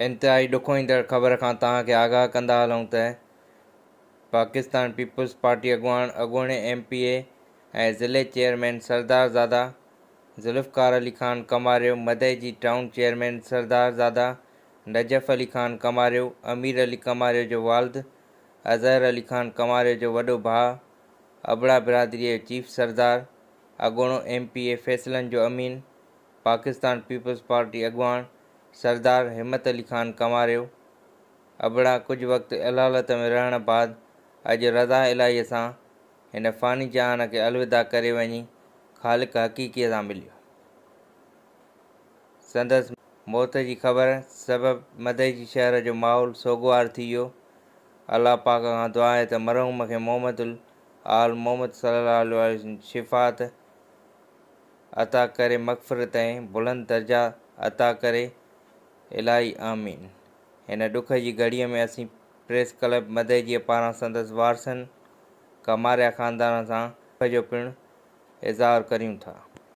इंतिहाई ॾुखो ईंदड़ ख़बर का तव्हांखे आगाह कंदा हलूं त पाकिस्तान पीपल्स पार्टी अॻवान अगुणे एम पी ए ज़िले चेयरमैन सरदार ज़ादा ज़ुल्फ़कार अली ख़ान कमारियो मदह जी टाउन चेयरमैन सरदार ज़ादा नजफ़ अली ख़ान कमारियो अमीर अली कमारियो जो वालिद अज़हर अली ख़ान कमारियो जो वॾो भाउ अबड़ा बिरादरी चीफ सरदार अॻोणो एम पी ए फैसलन जो अमीन पाकिस्तान पीपल्स पार्टी अॻवान सरदार हिमत अली ख़ान कंवारियो अबड़ा कुझु वक़्ति अलालत में रहण बाद अॼु रज़ा इलाही सां हिन फ़ानी जहान खे अलविदा करे वञी ख़ालिक़ीक़ीअ सां मिलियो संदसि मौत जी ख़बर सबबु मदइजी शहर जो माहौल सोगवार थी वियो अलाह पाक खां दुआ त मरहूम खे मोहम्मद उल आल मोहम्मद सलाहु शिफ़ात अता करे मक़फ़रत ते बुलंद दर्जा अता करे इलाही आमीन आहिनि हिन डुख जी घड़ीअ में असीं प्रेस क्लब मदे जी पारां संदसि वारसनि कमारिया ख़ानदान सां जो पिणु इज़ारु कयूं था